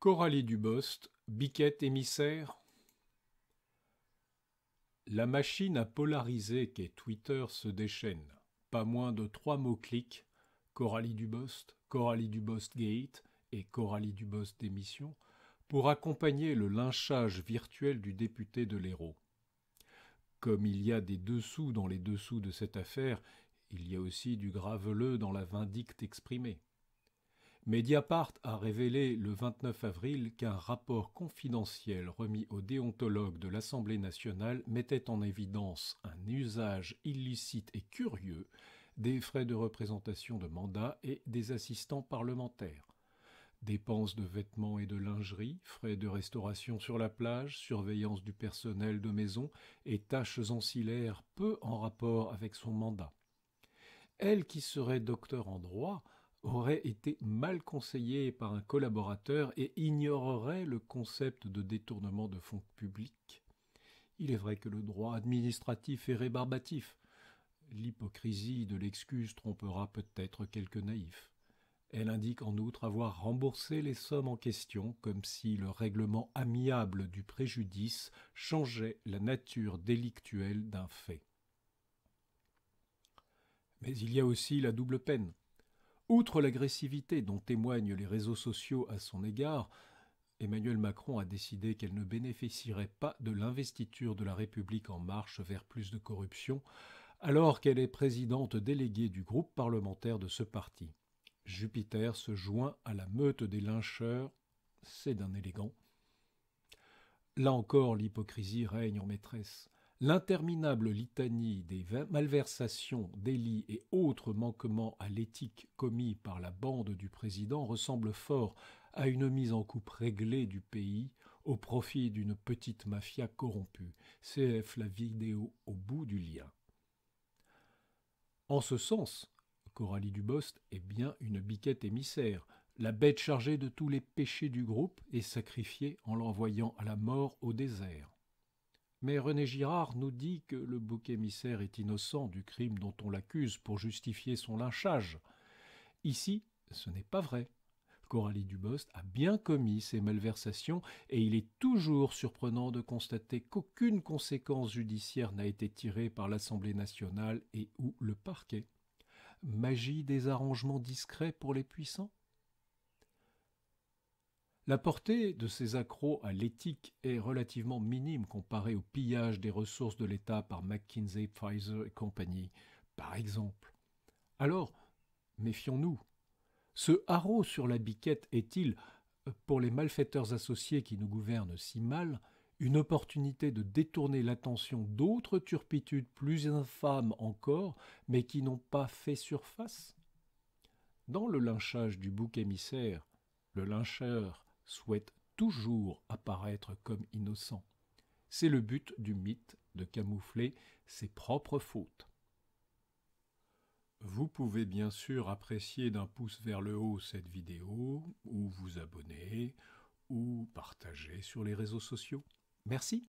Coralie Dubost, biquette émissaire La machine à polariser qu'est Twitter se déchaîne. Pas moins de trois mots clics Coralie Dubost, Coralie Dubost Gate et Coralie Dubost démission pour accompagner le lynchage virtuel du député de l'Hérault. Comme il y a des dessous dans les dessous de cette affaire, il y a aussi du graveleux dans la vindicte exprimée. Mediapart a révélé le 29 avril qu'un rapport confidentiel remis aux déontologues de l'Assemblée nationale mettait en évidence un usage illicite et curieux des frais de représentation de mandat et des assistants parlementaires. Dépenses de vêtements et de lingerie, frais de restauration sur la plage, surveillance du personnel de maison et tâches ancillaires peu en rapport avec son mandat. Elle qui serait docteur en droit aurait été mal conseillé par un collaborateur et ignorerait le concept de détournement de fonds publics. Il est vrai que le droit administratif est rébarbatif. L'hypocrisie de l'excuse trompera peut-être quelques naïfs. Elle indique en outre avoir remboursé les sommes en question comme si le règlement amiable du préjudice changeait la nature délictuelle d'un fait. Mais il y a aussi la double peine, Outre l'agressivité dont témoignent les réseaux sociaux à son égard, Emmanuel Macron a décidé qu'elle ne bénéficierait pas de l'investiture de la République en marche vers plus de corruption, alors qu'elle est présidente déléguée du groupe parlementaire de ce parti. Jupiter se joint à la meute des lyncheurs, c'est d'un élégant. Là encore, l'hypocrisie règne en maîtresse. L'interminable litanie des malversations, délits et autres manquements à l'éthique commis par la bande du président ressemble fort à une mise en coupe réglée du pays au profit d'une petite mafia corrompue. CF la vidéo au bout du lien. En ce sens, Coralie Dubost est bien une biquette émissaire, la bête chargée de tous les péchés du groupe et sacrifiée en l'envoyant à la mort au désert. Mais René Girard nous dit que le bouc émissaire est innocent du crime dont on l'accuse pour justifier son lynchage. Ici, ce n'est pas vrai. Coralie Dubost a bien commis ces malversations et il est toujours surprenant de constater qu'aucune conséquence judiciaire n'a été tirée par l'Assemblée nationale et ou le parquet. Magie des arrangements discrets pour les puissants la portée de ces accros à l'éthique est relativement minime comparée au pillage des ressources de l'État par McKinsey, Pfizer et compagnie, par exemple. Alors, méfions-nous. Ce haro sur la biquette est-il, euh, pour les malfaiteurs associés qui nous gouvernent si mal, une opportunité de détourner l'attention d'autres turpitudes plus infâmes encore, mais qui n'ont pas fait surface Dans le lynchage du bouc émissaire, le lyncheur souhaite toujours apparaître comme innocent. C'est le but du mythe de camoufler ses propres fautes. Vous pouvez bien sûr apprécier d'un pouce vers le haut cette vidéo, ou vous abonner, ou partager sur les réseaux sociaux. Merci